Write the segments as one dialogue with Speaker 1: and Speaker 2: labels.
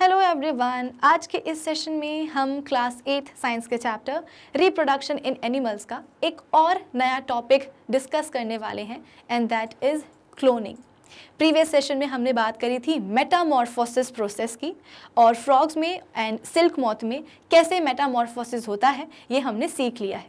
Speaker 1: Hello everyone आज के इस सेशन में हम क्लास एट साइंस के चैप्टर रिप्रोडक्शन इन एनिमल्स का एक और नया टॉपिक डिस्कस करने वाले हैं and that is cloning previous session में हमने बात करी थी मेटामॉर्फोसिस प्रोसेस की और फ्रॉग्स में एंड सिल्क मॉथ में कैसे मेटामॉर्फोसिस होता है ये हमने सीख लिया है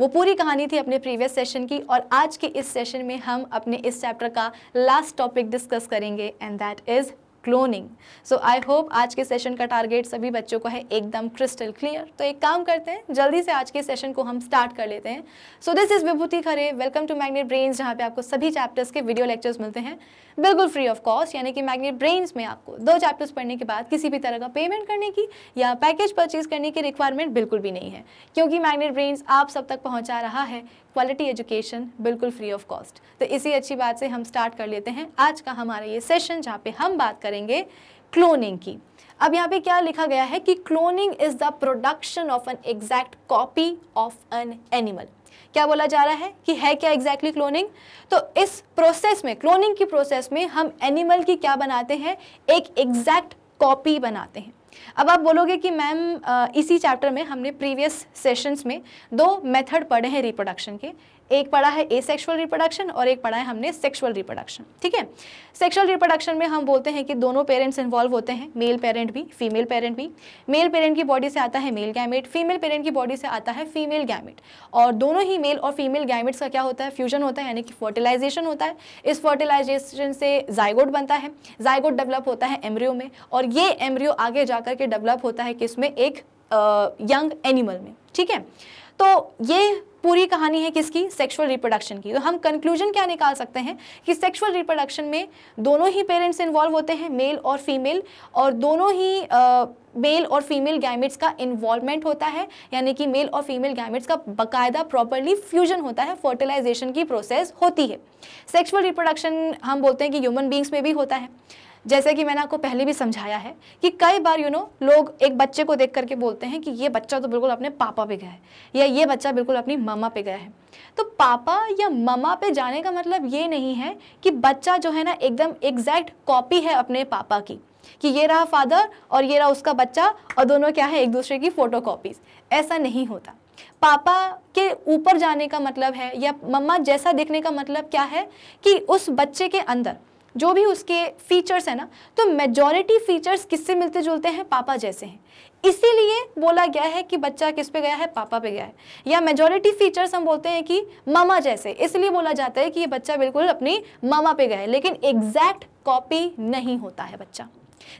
Speaker 1: वो पूरी कहानी थी अपने प्रीवियस सेशन की और आज के इस सेशन में हम अपने इस चैप्टर का लास्ट टॉपिक डिस्कस करेंगे and that is cloning so I hope आज के सेशन का टारगेट सभी बच्चों को है एकदम क्रिस्टल क्लियर तो एक काम करते हैं जल्दी से आज के सेशन को हम स्टार्ट कर लेते हैं so this is Vibhuti Khare welcome to Magnet Brains जहाँ पे आपको सभी चैप्टर्स के वीडियो लेक्चर्स मिलते हैं बिल्कुल फ्री ऑफ कॉस्ट यानी कि मैग्नेट ब्रेन्स में आपको दो चैप्टर्स पढ़ने के बाद किसी भी तरह का पेमेंट करने की या पैकेज परचेज करने की रिक्वायरमेंट बिल्कुल भी नहीं है क्योंकि मैग्नेट ब्रेन्स आप सब तक पहुँचा रहा है क्वालिटी एजुकेशन बिल्कुल फ्री ऑफ कॉस्ट तो इसी अच्छी बात से हम स्टार्ट कर लेते हैं आज का हमारा ये सेशन जहाँ पे हम बात करेंगे क्लोनिंग की अब यहाँ पे क्या लिखा गया है कि cloning is the production of an exact copy of an animal क्या बोला जा रहा है कि है क्या एग्जैक्टली exactly क्लोनिंग तो इस प्रोसेस में क्लोनिंग की प्रोसेस में हम एनिमल की क्या बनाते हैं एक एग्जैक्ट कॉपी बनाते हैं अब आप बोलोगे कि मैम इसी चैप्टर में हमने प्रीवियस सेशंस में दो मेथड पढ़े हैं रिप्रोडक्शन के एक पढ़ा है ए सेक्शुअल रिप्रोडक्शन और एक पढ़ा है हमने सेक्शुअल रिप्रोडक्शन ठीक है सेक्शुअल रिप्रोडक्शन में हम बोलते हैं कि दोनों पेरेंट्स इन्वॉल्व होते हैं मेल पेरेंट भी फीमेल पेरेंट भी मेल पेरेंट की बॉडी से आता है मेल गैमेट फीमेल पेरेंट की बॉडी से आता है फीमेल गैमेट और दोनों ही मेल और फीमेल गैमेट्स का क्या होता है फ्यूजन होता है यानी कि फर्टिलाइजेशन होता है इस फर्टिलाइजेशन से जायगोड बनता है जायगोड डेवलप होता है एमरियो में और ये एमरियो आगे जा के डेवलप होता है किसमें एक यंग एनिमल में ठीक है तो ये पूरी कहानी है किसकी सेक्सुअल रिप्रोडक्शन की तो हम कंक्लूजन क्या निकाल सकते हैं कि सेक्सुअल रिप्रोडक्शन में दोनों ही पेरेंट्स इन्वॉल्व होते हैं मेल और फीमेल और दोनों ही आ, मेल और फीमेल गैमेट्स का इन्वॉल्वमेंट होता है यानी कि मेल और फीमेल गैमेट्स का बकायदा प्रॉपरली फ्यूजन होता है फर्टिलाइजेशन की प्रोसेस होती है सेक्सुअल रिप्रोडक्शन हम बोलते हैं कि ह्यूमन बींग्स में भी होता है जैसे कि मैंने आपको पहले भी समझाया है कि कई बार यू नो लोग एक बच्चे को देख करके बोलते हैं कि ये बच्चा तो बिल्कुल अपने पापा पे गया है या ये बच्चा बिल्कुल अपनी मामा पे गया है तो पापा या मामा पे जाने का मतलब ये नहीं है कि बच्चा जो है ना एकदम एग्जैक्ट कॉपी है अपने पापा की कि ये रहा फादर और ये रहा उसका बच्चा और दोनों क्या है एक दूसरे की फ़ोटो ऐसा नहीं होता पापा के ऊपर जाने का मतलब है या मम्मा जैसा देखने का मतलब क्या है कि उस बच्चे के अंदर जो भी उसके फीचर्स हैं ना तो मेजॉरिटी फीचर्स किससे मिलते जुलते हैं पापा जैसे हैं इसीलिए बोला गया है कि बच्चा किस पे गया है पापा पे गया है या मेजॉरिटी फीचर्स हम बोलते हैं कि मामा जैसे इसलिए बोला जाता है कि ये बच्चा बिल्कुल अपनी मामा पे गया है लेकिन एग्जैक्ट कॉपी नहीं होता है बच्चा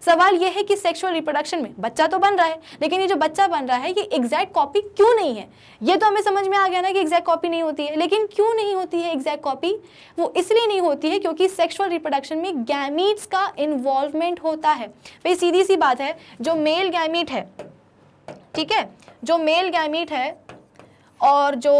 Speaker 1: सवाल यह है कि सेक्सुअल रिप्रोडक्शन में बच्चा तो बन रहा है लेकिन ये जो बच्चा बन रहा है ये एग्जैक्ट कॉपी क्यों नहीं है ये तो हमें समझ में आ गया ना कि एग्जैक्ट कॉपी नहीं होती है लेकिन क्यों नहीं होती है एग्जैक्ट कॉपी वो इसलिए नहीं होती है क्योंकि सेक्सुअल रिप्रोडक्शन में गैमीट्स का इन्वॉल्वमेंट होता है भाई सीधी सी बात है जो मेल गैमीट है ठीक है जो मेल गैमीट है और जो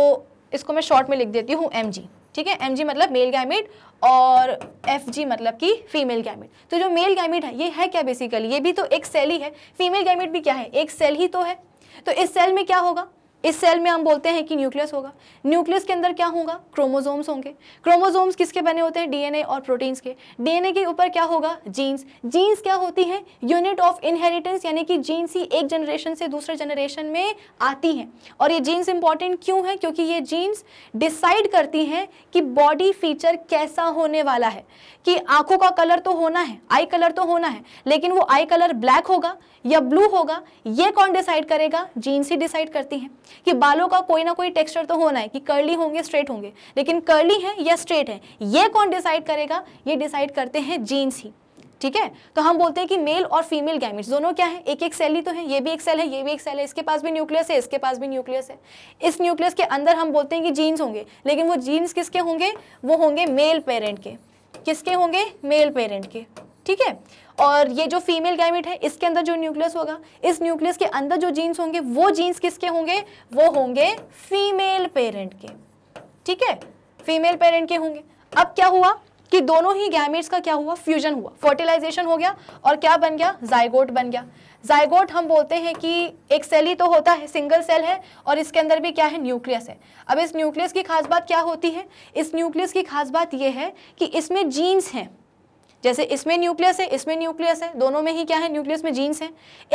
Speaker 1: इसको मैं शॉर्ट में लिख देती हूँ एम जी ठीक है एम मतलब मेल गैमिट और एफ जी मतलब कि फीमेल गैमिट तो जो मेल गैमिट है ये है क्या बेसिकली ये भी तो एक सेल ही है फीमेल गैमिट भी क्या है एक सेल ही तो है तो इस सेल में क्या होगा इस सेल में हम बोलते हैं कि न्यूक्लियस होगा न्यूक्लियस के अंदर क्या होगा क्रोमोसोम्स होंगे क्रोमोसोम्स किसके बने होते हैं डीएनए और प्रोटीन्स के डीएनए के ऊपर क्या होगा जीन्स जीन्स क्या होती हैं यूनिट ऑफ इनहेरिटेंस यानी कि जीन्स ही एक जनरेशन से दूसरे जनरेशन में आती हैं और ये जीन्स इंपॉर्टेंट क्यों है क्योंकि ये जीन्स डिसाइड करती हैं कि बॉडी फीचर कैसा होने वाला है कि आंखों का कलर तो होना है आई कलर तो होना है लेकिन वो आई कलर ब्लैक होगा या ब्लू होगा ये कौन डिसाइड करेगा जीन्स ही डिसाइड करती हैं कि बालों का कोई ना कोई टेक्सचर तो होना है कि कर्ली होंगे स्ट्रेट होंगे लेकिन कर्ली है या स्ट्रेट है ये कौन डिसाइड करेगा ये डिसाइड करते हैं जीन्स ही ठीक है तो हम बोलते हैं कि मेल और फीमेल गैमिट्स दोनों क्या है एक एक सेल ही तो है ये भी एक सेल है ये भी एक सेल है इसके पास भी न्यूक्लियस है इसके पास भी न्यूक्लियस है इस न्यूक्लियस के अंदर हम बोलते हैं कि जीन्स होंगे लेकिन वो जीन्स किसके होंगे वो होंगे मेल पेरेंट के किसके होंगे मेल पेरेंट के ठीक है और ये जो फीमेल गैमिट है इसके अंदर जो न्यूक्लियस होगा इस न्यूक्लियस के अंदर जो जीन्स होंगे वो जीन्स किसके होंगे वो होंगे फीमेल पेरेंट के ठीक है फीमेल पेरेंट के होंगे अब क्या हुआ कि दोनों ही गैमिट्स का क्या हुआ फ्यूजन हुआ फर्टिलाइजेशन हो गया और क्या बन गया जायगोट बन गया जायगोट हम बोलते हैं कि एक सेल ही तो होता है सिंगल सेल है और इसके अंदर भी क्या है न्यूक्लियस है अब इस न्यूक्लियस की खास बात क्या होती है इस न्यूक्लियस की खास बात यह है कि इसमें जीन्स हैं जैसे इसमें न्यूक्लियस है इसमें न्यूक्लियस है दोनों में ही क्या है न्यूक्लियस में जीन्स है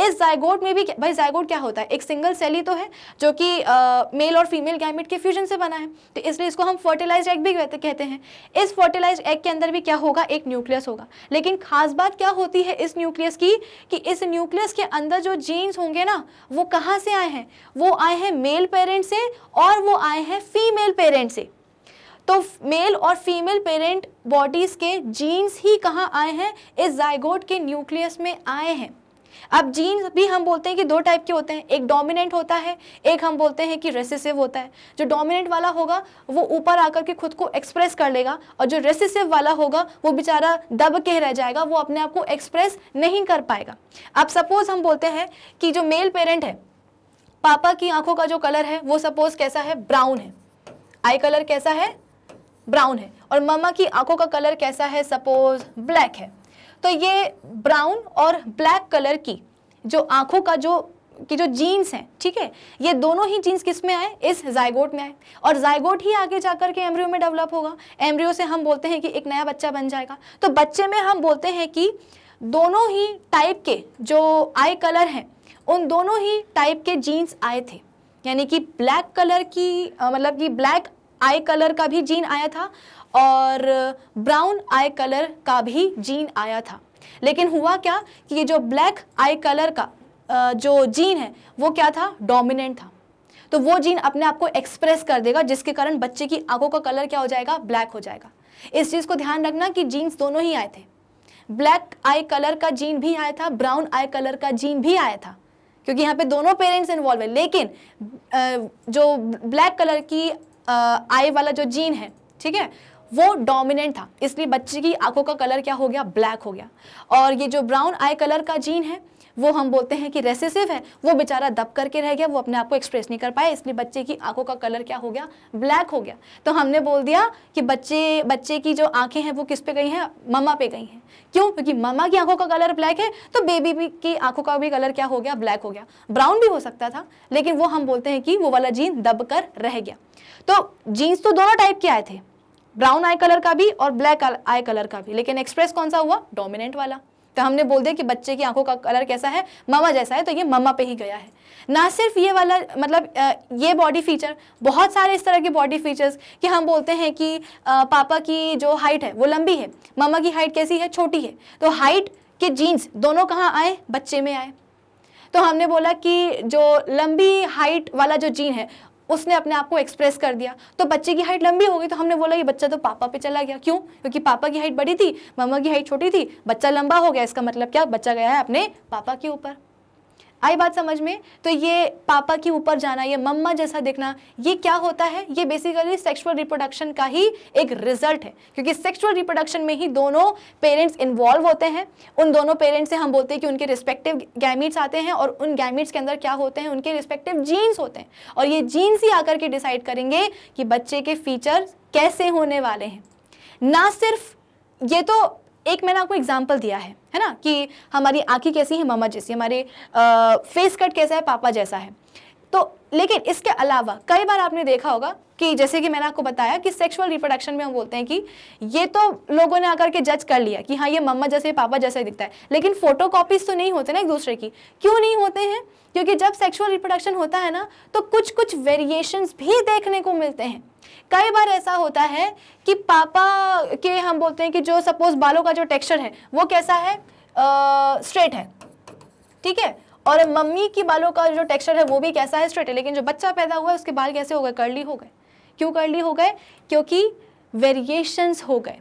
Speaker 1: इस जायगोट में भी क्या? भाई जायगोट क्या होता है एक सिंगल सेल ही तो है जो कि मेल और फीमेल गैमेट के फ्यूजन से बना है तो इसलिए इसको हम फर्टिलाइज एग भी कहते हैं इस फर्टिलाइज एग के अंदर भी क्या होगा एक न्यूक्लियस होगा लेकिन खास बात क्या होती है इस न्यूक्लियस की कि इस न्यूक्लियस के अंदर जो जीन्स होंगे ना वो कहाँ से आए हैं वो आए हैं मेल पेरेंट से और वो आए हैं फीमेल पेरेंट से तो मेल और फीमेल पेरेंट बॉडीज़ के जीन्स ही कहाँ आए हैं इस जायगोट के न्यूक्लियस में आए हैं अब जीन्स भी हम बोलते हैं कि दो टाइप के होते हैं एक डोमिनेंट होता है एक हम बोलते हैं कि रेसिसिव होता है जो डोमिनेंट वाला होगा वो ऊपर आकर के खुद को एक्सप्रेस कर लेगा और जो रेसिसिव वाला होगा वो बेचारा दब के रह जाएगा वो अपने आप को एक्सप्रेस नहीं कर पाएगा अब सपोज हम बोलते हैं कि जो मेल पेरेंट है पापा की आंखों का जो कलर है वो सपोज कैसा है ब्राउन है आई कलर कैसा है ब्राउन है और ममा की आंखों का कलर कैसा है सपोज ब्लैक है तो ये ब्राउन और ब्लैक कलर की जो आंखों का जो की जो जीन्स हैं ठीक है ये दोनों ही जीन्स किस में आए इस जायगोट में आए और जायगोट ही आगे जाकर के एम्ब्रियो में डेवलप होगा एम्ब्रियो से हम बोलते हैं कि एक नया बच्चा बन जाएगा तो बच्चे में हम बोलते हैं कि दोनों ही टाइप के जो आई कलर हैं उन दोनों ही टाइप के जीन्स आए थे यानी कि ब्लैक कलर की मतलब कि ब्लैक आई कलर का भी जीन आया था और ब्राउन आई कलर का भी जीन आया था लेकिन हुआ क्या कि ये जो ब्लैक आई कलर का जो जीन है वो क्या था डोमिनेंट था तो वो जीन अपने आप को एक्सप्रेस कर देगा जिसके कारण बच्चे की आंखों का कलर क्या हो जाएगा ब्लैक हो जाएगा इस चीज़ को ध्यान रखना कि जीन्स दोनों ही आए थे ब्लैक आई कलर का जीन भी आया था ब्राउन आई कलर का जीन भी आया था क्योंकि यहाँ पे दोनों पेरेंट्स इन्वॉल्व है लेकिन जो ब्लैक कलर की आई वाला जो जीन है ठीक है वो डोमिनेंट था इसलिए बच्चे की आंखों का कलर क्या हो गया ब्लैक हो गया और ये जो ब्राउन आई कलर का जीन है वो हम बोलते हैं कि रेसेसिव है वो बेचारा दब करके रह गया वो अपने आप को एक्सप्रेस नहीं कर पाया इसलिए बच्चे की आंखों का कलर क्या हो गया ब्लैक हो गया तो हमने बोल दिया कि बच्चे बच्चे की जो आंखें हैं वो किस पे गई हैं ममा पे गई हैं क्यों क्योंकि ममा की आंखों का कलर ब्लैक है तो बेबी की आंखों का भी कलर क्या हो गया ब्लैक हो गया ब्राउन भी हो सकता था लेकिन वो हम बोलते हैं कि वो वाला जीन दब कर रह गया तो जीन्स तो दोनों टाइप के आए थे ब्राउन आई कलर का भी और ब्लैक आई कलर का भी लेकिन एक्सप्रेस कौन सा हुआ डोमिनेंट वाला तो हमने बोल दिया कि बच्चे की आंखों का कलर कैसा है मामा जैसा है तो ये मामा पे ही गया है ना सिर्फ ये वाला मतलब ये बॉडी फीचर बहुत सारे इस तरह के बॉडी फीचर्स कि हम बोलते हैं कि पापा की जो हाइट है वो लंबी है मामा की हाइट कैसी है छोटी है तो हाइट के जीन्स दोनों कहाँ आए बच्चे में आए तो हमने बोला कि जो लंबी हाइट वाला जो जीन है उसने अपने आप को एक्सप्रेस कर दिया तो बच्चे की हाइट लंबी हो गई तो हमने बोला ये बच्चा तो पापा पे चला गया क्यों क्योंकि पापा की हाइट बड़ी थी मम्मा की हाइट छोटी थी बच्चा लंबा हो गया इसका मतलब क्या बच्चा गया है अपने पापा के ऊपर आई बात समझ में तो ये पापा के ऊपर जाना ये मम्मा जैसा दिखना ये क्या होता है ये बेसिकली सेक्सुअल रिप्रोडक्शन का ही एक रिजल्ट है क्योंकि सेक्सुअल रिप्रोडक्शन में ही दोनों पेरेंट्स इन्वॉल्व होते हैं उन दोनों पेरेंट्स से हम बोलते हैं कि उनके रिस्पेक्टिव गैमिट्स आते हैं और उन गैमिट्स के अंदर क्या होते हैं उनके रिस्पेक्टिव जीन्स होते हैं और ये जीन्स ही आकर के डिसाइड करेंगे कि बच्चे के फीचर्स कैसे होने वाले हैं ना सिर्फ ये तो एक मैंने आपको एग्जाम्पल दिया है है ना कि हमारी आंखें कैसी हैं मामा जैसी हमारे आ, फेस कट कैसा है पापा जैसा है तो लेकिन इसके अलावा कई बार आपने देखा होगा कि जैसे कि मैंने आपको बताया कि सेक्सुअल रिप्रोडक्शन में हम बोलते हैं कि ये तो लोगों ने आकर के जज कर लिया कि हाँ ये मम्मा जैसे पापा जैसे दिखता है लेकिन फोटो कॉपीज तो नहीं होते ना एक दूसरे की क्यों नहीं होते हैं क्योंकि जब सेक्सुअल रिप्रोडक्शन होता है ना तो कुछ कुछ वेरिएशंस भी देखने को मिलते हैं कई बार ऐसा होता है कि पापा के हम बोलते हैं कि जो सपोज बालों का जो टेक्सचर है वो कैसा है स्ट्रेट है ठीक है और मम्मी की बालों का जो टेक्सचर है वो भी कैसा है स्ट्रेट है लेकिन जो बच्चा पैदा हुआ है उसके बाल कैसे हो गए कर्ली हो गए क्यों कर्ली हो गए क्योंकि वेरिएशंस हो गए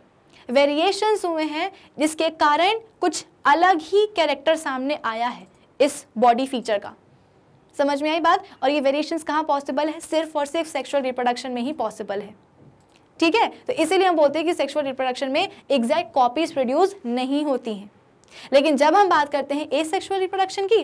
Speaker 1: वेरिएशंस हुए हैं जिसके कारण कुछ अलग ही कैरेक्टर सामने आया है इस बॉडी फीचर का समझ में आई बात और ये वेरिएशन कहाँ पॉसिबल है सिर्फ और सिर्फ सेक्शुअल रिप्रोडक्शन में ही पॉसिबल है ठीक है तो इसीलिए हम बोलते हैं कि सेक्सुअल रिप्रोडक्शन में एग्जैक्ट कॉपीज प्रोड्यूस नहीं होती हैं लेकिन जब हम बात करते हैं ए सेक्शुअल रिप्रोडक्शन की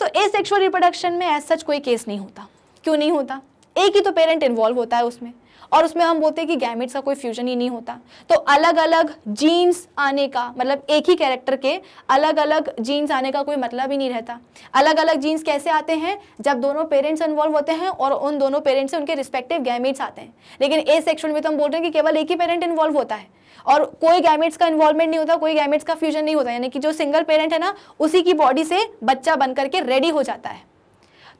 Speaker 1: तो ए सेक्शुअल रिप्रोडक्शन में एज सच कोई केस नहीं होता क्यों नहीं होता एक ही तो पेरेंट इन्वॉल्व होता है उसमें और उसमें हम बोलते हैं कि गैमिट्स का कोई फ्यूजन ही नहीं होता तो अलग अलग जीन्स आने का मतलब एक ही कैरेक्टर के अलग अलग जीन्स आने का कोई मतलब ही नहीं रहता अलग अलग जीन्स कैसे आते हैं जब दोनों पेरेंट्स इन्वॉल्व होते हैं और उन दोनों पेरेंट्स से उनके रिस्पेक्टिव गैमिट्स आते हैं लेकिन ए सेक्शन में तो हम बोल रहे हैं कि केवल एक ही पेरेंट इन्वॉल्व होता है और कोई गैमेट्स का इन्वॉल्वमेंट नहीं होता कोई गैमेट्स का फ्यूजन नहीं होता यानी कि जो सिंगल पेरेंट है ना उसी की बॉडी से बच्चा बन करके रेडी हो जाता है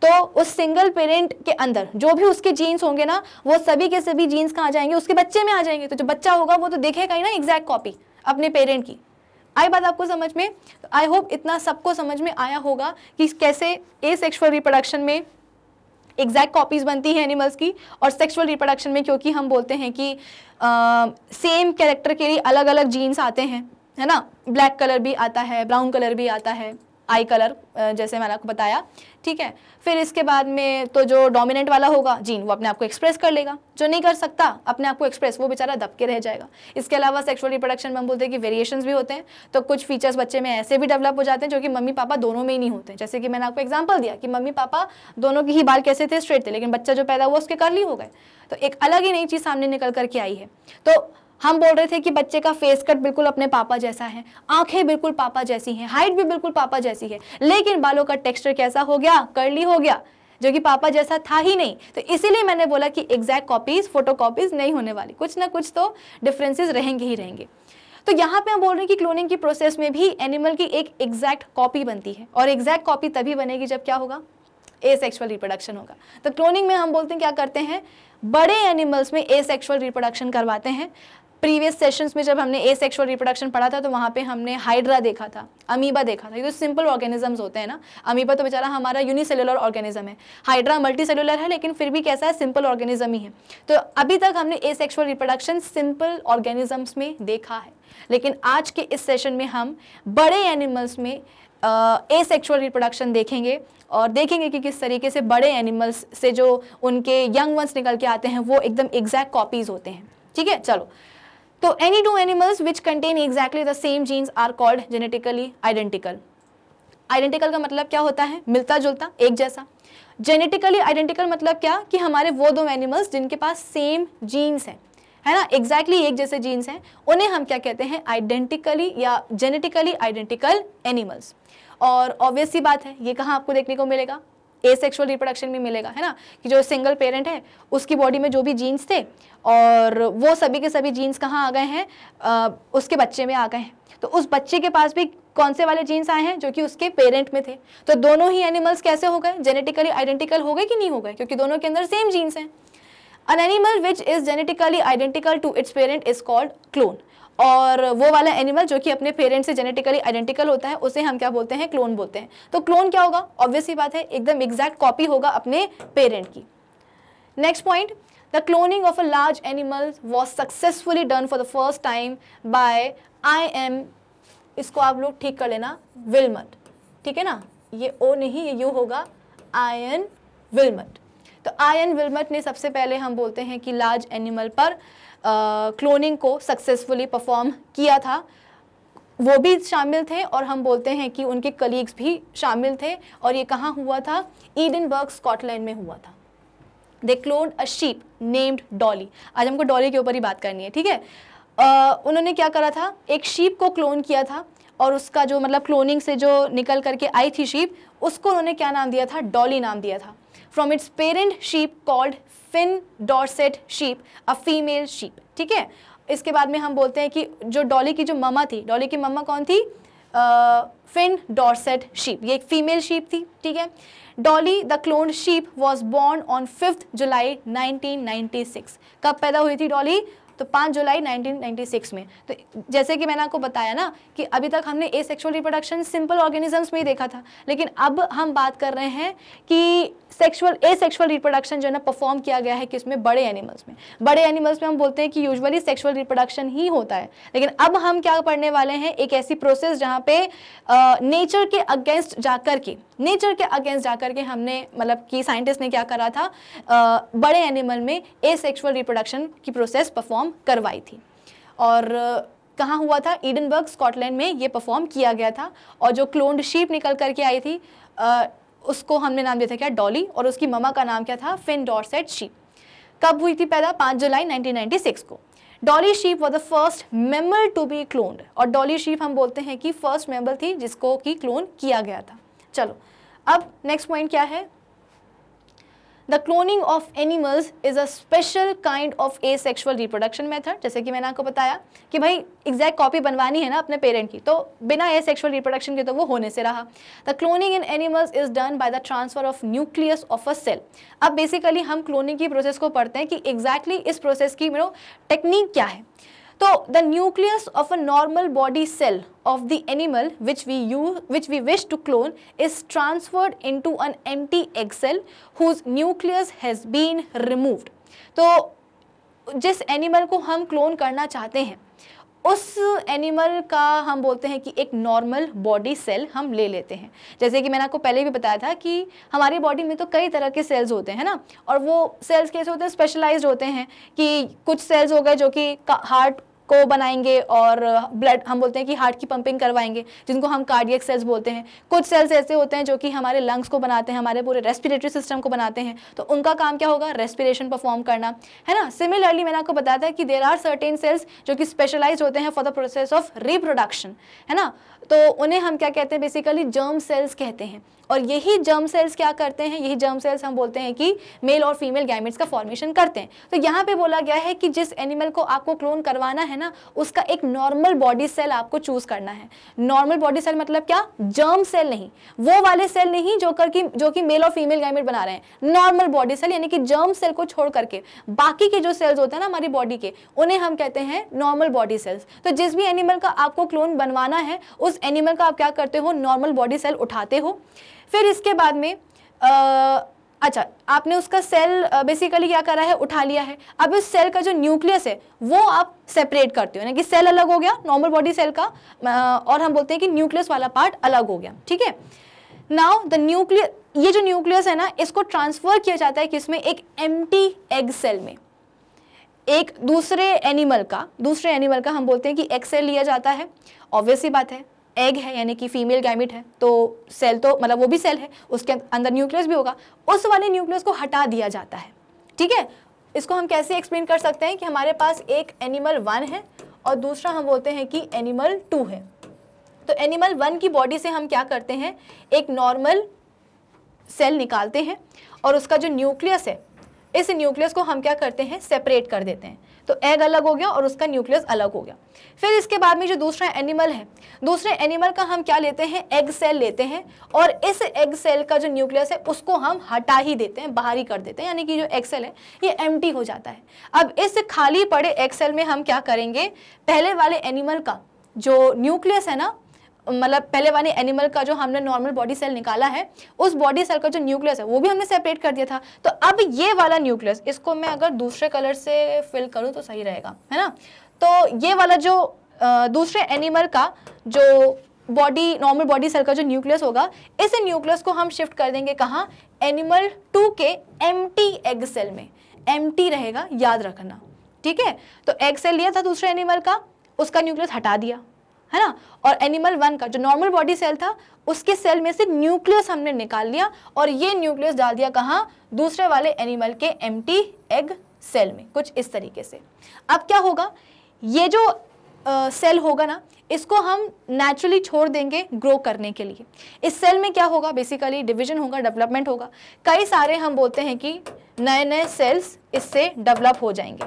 Speaker 1: तो उस सिंगल पेरेंट के अंदर जो भी उसके जीन्स होंगे ना वो सभी के सभी जीन्स कहाँ आ जाएंगे उसके बच्चे में आ जाएंगे तो जो बच्चा होगा वो तो देखेगा ही ना एग्जैक्ट कॉपी अपने पेरेंट की आई बात आपको समझ में आई तो होप इतना सबको समझ में आया होगा कि कैसे ए सेक्शुअल रिप्रोडक्शन में एग्जैक्ट कॉपीज़ बनती हैं एनिमल्स की और सेक्सुअल रिप्रोडक्शन में क्योंकि हम बोलते हैं कि सेम कैरेक्टर के लिए अलग अलग जीन्स आते हैं है ना ब्लैक कलर भी आता है ब्राउन कलर भी आता है आई कलर जैसे मैंने आपको बताया ठीक है फिर इसके बाद में तो जो डोमिनेंट वाला होगा जीन वो अपने आप को एक्सप्रेस कर लेगा जो नहीं कर सकता अपने आप को एक्सप्रेस वो बेचारा दब के रह जाएगा इसके अलावा सेक्सुअल रिप्रोडक्शन में हम बोलते हैं कि वेरिएशंस भी होते हैं तो कुछ फीचर्स बच्चे में ऐसे भी डेवलप हो जाते हैं जो कि मम्मी पापा दोनों में ही नहीं होते जैसे कि मैंने आपको एग्जाम्पल दिया कि मम्मी पापा दोनों के ही बाल कैसे थे स्ट्रेट थे लेकिन बच्चा जो पैदा हुआ उसके कर्ली हो गए तो एक अलग ही नई चीज़ सामने निकल करके आई है तो हम बोल रहे थे कि बच्चे का फेस कट बिल्कुल अपने पापा जैसा है आंखें बिल्कुल पापा जैसी हैं हाइट भी बिल्कुल पापा जैसी है लेकिन बालों का टेक्सचर कैसा हो गया कर्ली हो गया जो कि पापा जैसा था ही नहीं तो इसीलिए मैंने बोला कि एग्जैक्ट कॉपीज फोटो कॉपीज नहीं होने वाली कुछ ना कुछ तो डिफरेंसेज रहेंगे ही रहेंगे तो यहाँ पे हम बोल रहे हैं कि क्लोनिंग की प्रोसेस में भी एनिमल की एक एग्जैक्ट कॉपी बनती है और एग्जैक्ट कॉपी तभी बनेगी जब क्या होगा ए रिप्रोडक्शन होगा तो क्लोनिंग में हम बोलते हैं क्या करते हैं बड़े एनिमल्स में ए सेक्सुअल रिप्रोडक्शन करवाते हैं प्रीवियस सेशंस में जब हमने ए सेक्शुअल रिप्रोडक्शन पढ़ा था तो वहाँ पे हमने हाइड्रा देखा था अमीबा देखा था ये तो सिंपल ऑर्गेनिजम्स होते हैं ना अमीबा तो बेचारा हमारा यूनिसेलुलर ऑर्गेनिज्म है हाइड्रा मल्टी सेलुलर है लेकिन फिर भी कैसा है सिंपल ऑर्गेनिज्म ही है तो अभी तक हमने asexual reproduction simple organisms में देखा है लेकिन आज के इस सेशन में हम बड़े एनिमल्स में ए सेक्शुअल रिप्रोडक्शन देखेंगे और देखेंगे कि किस तरीके से बड़े एनिमल्स से जो उनके यंग वंस निकल के आते हैं वो एकदम एग्जैक्ट कॉपीज़ होते हैं ठीक है चलो तो any two animals which contain exactly the same genes are called genetically identical identical का मतलब क्या होता है मिलता जुलता एक जैसा जेनेटिकली आइडेंटिकल मतलब क्या कि हमारे वो दो एनिमल्स जिनके पास सेम जीन्स हैं है ना एग्जैक्टली exactly एक जैसे जीन्स हैं उन्हें हम क्या कहते हैं आइडेंटिकली या जेनेटिकली आइडेंटिकल एनिमल्स और ऑब्वियस सी बात है ये कहाँ आपको देखने को मिलेगा ए सेक्शुअल रिप्रोडक्शन भी मिलेगा है ना कि जो सिंगल पेरेंट है उसकी बॉडी में जो भी जीन्स थे और वो सभी के सभी जीन्स कहाँ आ गए हैं उसके बच्चे में आ गए हैं तो उस बच्चे के पास भी कौन से वाले जीन्स आए हैं जो कि उसके पेरेंट में थे तो दोनों ही एनिमल्स कैसे हो गए जेनेटिकली आइडेंटिकल हो गए कि नहीं हो गए क्योंकि दोनों के अंदर सेम जीन्स हैं an animal which is genetically identical to its parent is called clone और वो वाला एनिमल जो कि अपने पेरेंट्स से जेनेटिकली आइडेंटिकल होता है उसे हम क्या बोलते हैं क्लोन बोलते हैं तो क्लोन क्या होगा ऑब्वियसली बात है एकदम एग्जैक्ट कॉपी होगा अपने पेरेंट की next point the cloning of a large animal was successfully done for the first time by Ian इसको आप लोग ठीक कर लेना विलमट ठीक है ना ये ओ नहीं ये यू होगा आयन विलमट तो आयन विलमट ने सबसे पहले हम बोलते हैं कि लार्ज एनिमल पर क्लोनिंग को सक्सेसफुली परफॉर्म किया था वो भी शामिल थे और हम बोलते हैं कि उनके कलीग्स भी शामिल थे और ये कहाँ हुआ था ईडनबर्ग स्कॉटलैंड में हुआ था they clone a sheep named Dolly आज हमको डॉली के ऊपर ही बात करनी है ठीक है उन्होंने क्या करा था एक शीप को क्लोन किया था और उसका जो मतलब क्लोनिंग से जो निकल करके आई थी शीप उसको उन्होंने क्या नाम दिया था डॉली नाम दिया था from its parent sheep called Finn Dorset sheep a female sheep ठीक है इसके बाद में हम बोलते हैं कि जो डॉली की जो ममा थी डॉली की ममा कौन थी फिन डॉर्सेट शीप ये एक फीमेल शीप थी ठीक है Dolly the cloned sheep was born on fifth July 1996 कब पैदा हुई थी डॉली तो पाँच जुलाई 1996 में तो जैसे कि मैंने आपको बताया ना कि अभी तक हमने asexual reproduction simple organisms में ही देखा था लेकिन अब हम बात कर रहे हैं कि सेक्शुअल ए सेक्शुअल रिप्रोडक्शन जो है ना परफॉर्म किया गया है कि उसमें बड़े एनिमल्स में बड़े एनिमल्स में हम बोलते हैं कि यूजुअली सेक्शुअल रिप्रोडक्शन ही होता है लेकिन अब हम क्या पढ़ने वाले हैं एक ऐसी प्रोसेस जहाँ पे नेचर के अगेंस्ट जाकर के नेचर के अगेंस्ट जाकर के हमने मतलब कि साइंटिस्ट ने क्या करा था आ, बड़े एनिमल में ए सेक्शुअल रिप्रोडक्शन की प्रोसेस परफॉर्म परफॉर्म करवाई थी और कहाँ हुआ था ईडनबर्ग स्कॉटलैंड में ये परफॉर्म किया गया था और जो क्लोन्ड शीप निकल करके आई थी आ, उसको हमने नाम दिया था क्या डॉली और उसकी ममा का नाम क्या था फिन डॉरसेट शीप कब हुई थी पैदा पाँच जुलाई 1996 को Dolly sheep was the first mammal to be cloned और डॉली शीप हम बोलते हैं कि फर्स्ट मेमल थी जिसको कि क्लोन किया गया था चलो अब नेक्स्ट पॉइंट क्या है the cloning of animals is a special kind of asexual reproduction method जैसे कि मैंने आपको बताया कि भाई एग्जैक्ट कॉपी बनवानी है ना अपने पेरेंट की तो बिना ए सेक्शुअल रिप्रोडक्शन के तो वो होने से रहा the cloning in animals is done by the transfer of nucleus of a cell अब बेसिकली हम क्लोनिंग की प्रोसेस को पढ़ते हैं कि एग्जैक्टली exactly इस प्रोसेस की मेरे टेक्निक क्या है तो the nucleus of a normal body cell of the animal which we you which we wish to clone is transferred into an empty egg cell whose nucleus has been removed तो जिस animal को हम clone करना चाहते हैं उस animal का हम बोलते हैं कि एक नॉर्मल बॉडी सेल हम ले लेते हैं जैसे कि मैंने आपको पहले भी बताया था कि हमारी बॉडी में तो कई तरह के सेल्स होते हैं ना और वो सेल्स कैसे होते हैं स्पेशलाइज्ड होते हैं कि कुछ सेल्स हो गए जो कि हार्ट को बनाएंगे और ब्लड हम बोलते हैं कि हार्ट की पंपिंग करवाएंगे जिनको हम कार्डियक सेल्स बोलते हैं कुछ सेल्स ऐसे होते हैं जो कि हमारे लंग्स को बनाते हैं हमारे पूरे रेस्पिरेटरी सिस्टम को बनाते हैं तो उनका काम क्या होगा रेस्पिरेशन परफॉर्म करना है ना सिमिलरली मैंने आपको बताया था कि देर आर सर्टेन सेल्स जो कि स्पेशलाइज होते हैं for the process of reproduction है ना तो उन्हें हम क्या कहते हैं बेसिकली जर्म सेल्स कहते हैं और यही जर्म सेल्स क्या करते हैं यही जर्म सेल्स हम बोलते हैं कि मेल और फीमेल गैमेट्स का फॉर्मेशन करते हैं तो यहाँ पे बोला गया है कि जिस एनिमल को आपको क्लोन करवाना है ना उसका एक नॉर्मल बॉडी सेल आपको चूज करना है नॉर्मल बॉडी सेल मतलब क्या जर्म सेल नहीं वो वाले सेल नहीं जो कर की, जो कि मेल और फीमेल गैमेट बना रहे हैं नॉर्मल बॉडी सेल यानी कि जर्म सेल को छोड़ करके बाकी के जो सेल्स होते हैं ना हमारी बॉडी के उन्हें हम कहते हैं नॉर्मल बॉडी सेल्स तो जिस भी एनिमल का आपको क्लोन बनवाना है उस एनिमल का आप क्या करते हो नॉर्मल बॉडी सेल उठाते हो फिर इसके बाद में आ, अच्छा आपने उसका सेल बेसिकली क्या करा है उठा लिया है अब उस सेल का जो न्यूक्लियस है वो आप सेपरेट करते हो यानी कि सेल अलग हो गया नॉर्मल बॉडी सेल का और हम बोलते हैं कि न्यूक्लियस वाला पार्ट अलग हो गया ठीक है नाउ द न्यूक्लियस ये जो न्यूक्लियस है ना इसको ट्रांसफर किया जाता है कि इसमें एक एम एग सेल में एक दूसरे एनिमल का दूसरे एनिमल का हम बोलते हैं कि एक्सेल लिया जाता है ऑब्वियस ही बात है एग है यानी कि फीमेल गैमिट है तो सेल तो मतलब वो भी सेल है उसके अंदर न्यूक्लियस भी होगा उस वाले न्यूक्लियस को हटा दिया जाता है ठीक है इसको हम कैसे एक्सप्लेन कर सकते हैं कि हमारे पास एक एनिमल वन है और दूसरा हम बोलते हैं कि एनिमल टू है तो एनिमल वन की बॉडी से हम क्या करते हैं एक नॉर्मल सेल निकालते हैं और उसका जो न्यूक्लियस है इस न्यूक्लियस को हम क्या करते हैं सेपरेट कर देते हैं तो एग अलग हो गया और उसका न्यूक्लियस अलग हो गया फिर इसके बाद में जो दूसरा एनिमल है दूसरे एनिमल का हम क्या लेते हैं एग सेल लेते हैं और इस एग सेल का जो न्यूक्लियस है उसको हम हटा ही देते हैं बाहर ही कर देते हैं यानी कि जो एग सेल है ये एम हो जाता है अब इस खाली पड़े एग सेल में हम क्या करेंगे पहले वाले एनिमल का जो न्यूक्लियस है ना मतलब पहले वाले एनिमल का जो हमने नॉर्मल बॉडी सेल निकाला है उस बॉडी सेल का जो न्यूक्लियस है वो भी हमने सेपरेट कर दिया था तो अब ये वाला न्यूक्लियस इसको मैं अगर दूसरे कलर से फिल करूँ तो सही रहेगा है ना तो ये वाला जो दूसरे एनिमल का जो बॉडी नॉर्मल बॉडी सेल का जो न्यूक्लियस होगा इस न्यूक्लियस को हम शिफ्ट कर देंगे कहाँ एनिमल टू के एम एग सेल में एम रहेगा याद रखना ठीक है तो एग सेल लिया था दूसरे एनिमल का उसका न्यूक्लियस हटा दिया है ना और एनिमल वन का जो नॉर्मल बॉडी सेल था उसके सेल में से न्यूक्लियस हमने निकाल लिया और ये न्यूक्लियस डाल दिया कहाँ दूसरे वाले एनिमल के एम एग सेल में कुछ इस तरीके से अब क्या होगा ये जो सेल होगा ना इसको हम नेचुरली छोड़ देंगे ग्रो करने के लिए इस सेल में क्या होगा बेसिकली डिवीजन होगा डेवलपमेंट होगा कई सारे हम बोलते हैं कि नए नए सेल्स इससे डेवलप हो जाएंगे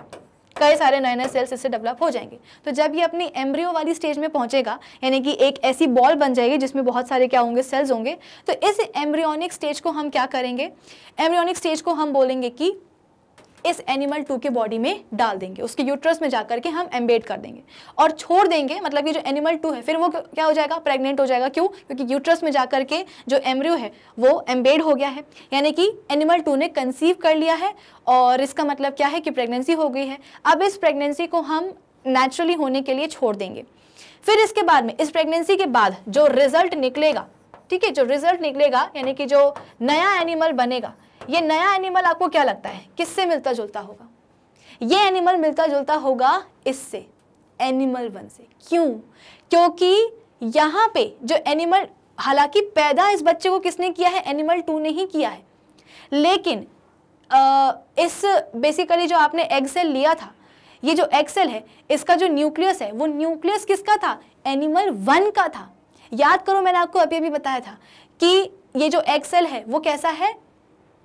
Speaker 1: कई सारे नए नए सेल्स इससे डेवलप हो जाएंगे तो जब ये अपनी एम्ब्रियो वाली स्टेज में पहुंचेगा यानी कि एक ऐसी बॉल बन जाएगी जिसमें बहुत सारे क्या होंगे सेल्स होंगे तो इस एम्ब्रियोनिक स्टेज को हम क्या करेंगे एम्ब्रियोनिक स्टेज को हम बोलेंगे कि इस एनिमल टू के बॉडी में डाल देंगे उसके यूट्रस में जाकर के हम एम्बेड कर देंगे और छोड़ देंगे मतलब कि जो एनिमल टू है फिर वो क्या हो जाएगा प्रेग्नेंट हो जाएगा क्यों क्योंकि यूट्रस में जाकर के जो एमरियो है वो एम्बेड हो गया है यानी कि एनिमल टू ने कंसीव कर लिया है और इसका मतलब क्या है कि प्रेगनेंसी हो गई है अब इस प्रेगनेंसी को हम नेचुरली होने के लिए छोड़ देंगे फिर इसके बाद में इस प्रेगनेंसी के बाद जो रिजल्ट निकलेगा ठीक है जो रिजल्ट निकलेगा यानी कि जो नया एनिमल बनेगा ये नया एनिमल आपको क्या लगता है किससे मिलता जुलता होगा ये एनिमल मिलता जुलता होगा इससे एनिमल वन से क्यों क्योंकि यहां पे जो एनिमल हालांकि पैदा इस बच्चे को किसने किया है एनिमल टू ने ही किया है लेकिन आ, इस बेसिकली जो आपने एग सेल लिया था ये जो एग सेल है इसका जो न्यूक्लियस है वो न्यूक्लियस किसका था एनिमल वन का था याद करो मैंने आपको अभी अभी बताया था कि ये जो एक्सेल है वो कैसा है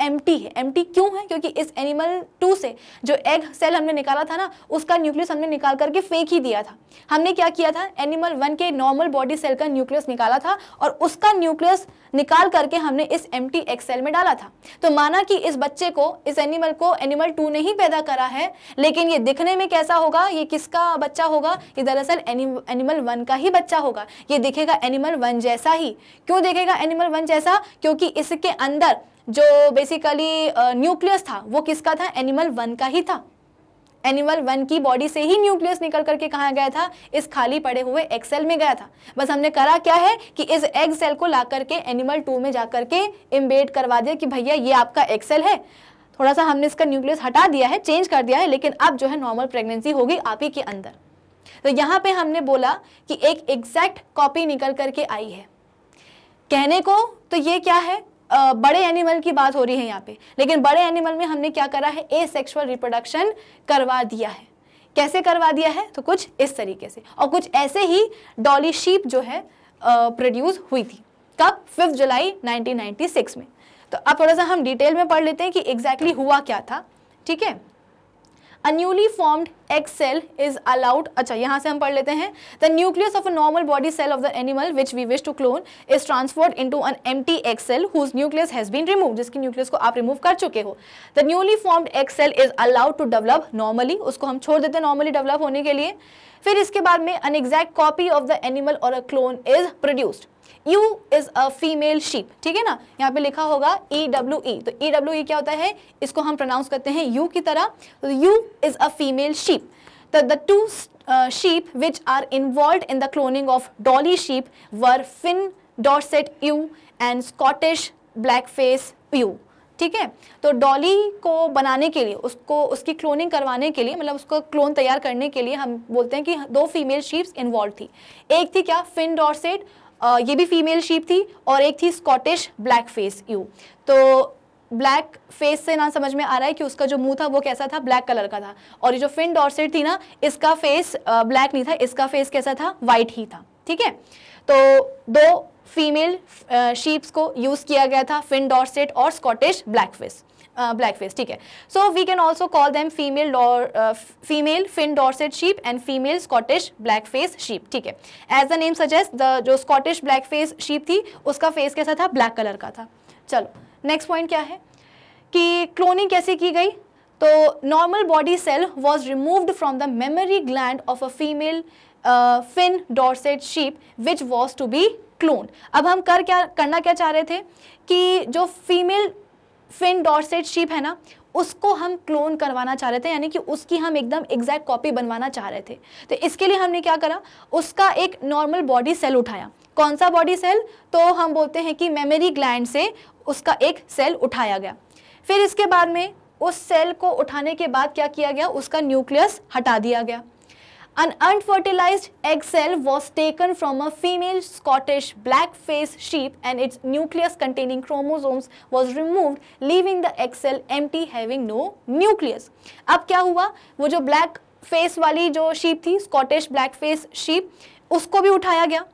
Speaker 1: एम है एम क्यों है क्योंकि इस एनिमल टू से जो एग सेल हमने निकाला था ना उसका न्यूक्लियस हमने निकाल करके फेंक ही दिया था हमने क्या किया था एनिमल वन के नॉर्मल बॉडी सेल का न्यूक्लियस निकाला था और उसका न्यूक्लियस निकाल करके हमने इस एम टी सेल में डाला था तो माना कि इस बच्चे को इस एनिमल को एनिमल टू ने ही पैदा करा है लेकिन ये दिखने में कैसा होगा ये किसका बच्चा होगा ये दरअसल एनिमल वन का ही बच्चा होगा ये दिखेगा एनिमल वन जैसा ही क्यों देखेगा एनिमल वन जैसा क्योंकि इसके अंदर जो बेसिकली न्यूक्लियस था वो किसका था एनिमल वन का ही था एनिमल वन की बॉडी से ही न्यूक्लियस निकल करके कहाँ गया था इस खाली पड़े हुए एग सेल में गया था बस हमने करा क्या है कि इस एग सेल को ला करके एनिमल टू में जा करके इम्बेड करवा दिया कि भैया ये आपका एग सेल है थोड़ा सा हमने इसका न्यूक्लियस हटा दिया है चेंज कर दिया है लेकिन अब जो है नॉर्मल प्रेगनेंसी होगी आप ही के अंदर तो यहाँ पे हमने बोला कि एक एग्जैक्ट कॉपी निकल करके आई है कहने को तो ये क्या है बड़े एनिमल की बात हो रही है यहाँ पे लेकिन बड़े एनिमल में हमने क्या करा है ए सेक्शुअल रिप्रोडक्शन करवा दिया है कैसे करवा दिया है तो कुछ इस तरीके से और कुछ ऐसे ही डॉली शीप जो है प्रोड्यूस हुई थी कब फिफ्थ जुलाई 1996 में तो अब थोड़ा सा हम डिटेल में पढ़ लेते हैं कि एग्जैक्टली exactly हुआ क्या था ठीक है a newly formed egg cell is allowed अच्छा यहाँ से हम पढ़ लेते हैं the nucleus of a normal body cell of the animal which we wish to clone is to an empty egg cell whose nucleus has been remove जिसकी nucleus को आप रिमूव कर चुके हो the newly formed egg cell is allowed to develop normally उसको हम छोड़ देते हैं नॉर्मली डेवलप होने के लिए फिर इसके बाद में an exact copy of the animal और a clone is produced ewe is a female sheep ठीक है ना यहाँ पे लिखा होगा ई डब्ल्यू ई तो ई डब्ल्यू ई क्या होता है इसको हम प्रोनाउंस करते हैं यू की तरह ewe is a female sheep तो the two sheep which are involve in the cloning of Dolly sheep were Finn डॉट ewe and Scottish black face ewe ठीक है तो डॉली को बनाने के लिए उसको उसकी क्लोनिंग करवाने के लिए मतलब उसको क्लोन तैयार करने के लिए हम बोलते हैं कि दो फीमेल शीप्स इन्वॉल्व थी एक थी क्या फिन डॉट ये भी फीमेल शीप थी और एक थी स्कॉटिश ब्लैक फेस यू तो ब्लैक फेस से ना समझ में आ रहा है कि उसका जो मुंह था वो कैसा था ब्लैक कलर का था और ये जो फिन डॉर्सेट थी ना इसका फेस ब्लैक नहीं था इसका फेस कैसा था वाइट ही था ठीक है तो दो फीमेल शीप्स को यूज़ किया गया था फिन डॉर्सेट और Scottish black face black uh, face ठीक है so we can also call them female female Finn Dorset sheep and female Scottish black face sheep ठीक है as the name suggest the जो Scottish black face sheep थी उसका face कैसा था black colour का था चलो नेक्स्ट पॉइंट क्या है कि क्लोनिंग कैसे की गई तो normal body cell was removed from the mammary gland of a female Finn Dorset sheep which was to be clone अब हम कर क्या करना क्या चाह रहे थे कि जो फीमेल फिन डॉर्सेट शीप है ना उसको हम क्लोन करवाना चाह रहे थे यानी कि उसकी हम एकदम एग्जैक्ट कॉपी बनवाना चाह रहे थे तो इसके लिए हमने क्या करा उसका एक नॉर्मल बॉडी सेल उठाया कौन सा बॉडी सेल तो हम बोलते हैं कि मेमोरी ग्लैंड से उसका एक सेल उठाया गया फिर इसके बाद में उस सेल को उठाने के बाद क्या किया गया उसका न्यूक्लियस हटा दिया गया An unfertilized egg cell was taken from a female Scottish black-faced sheep and its nucleus containing chromosomes was removed, leaving the egg cell empty having no nucleus. अब क्या हुआ वो जो black face वाली जो sheep थी Scottish black face sheep उसको भी उठाया गया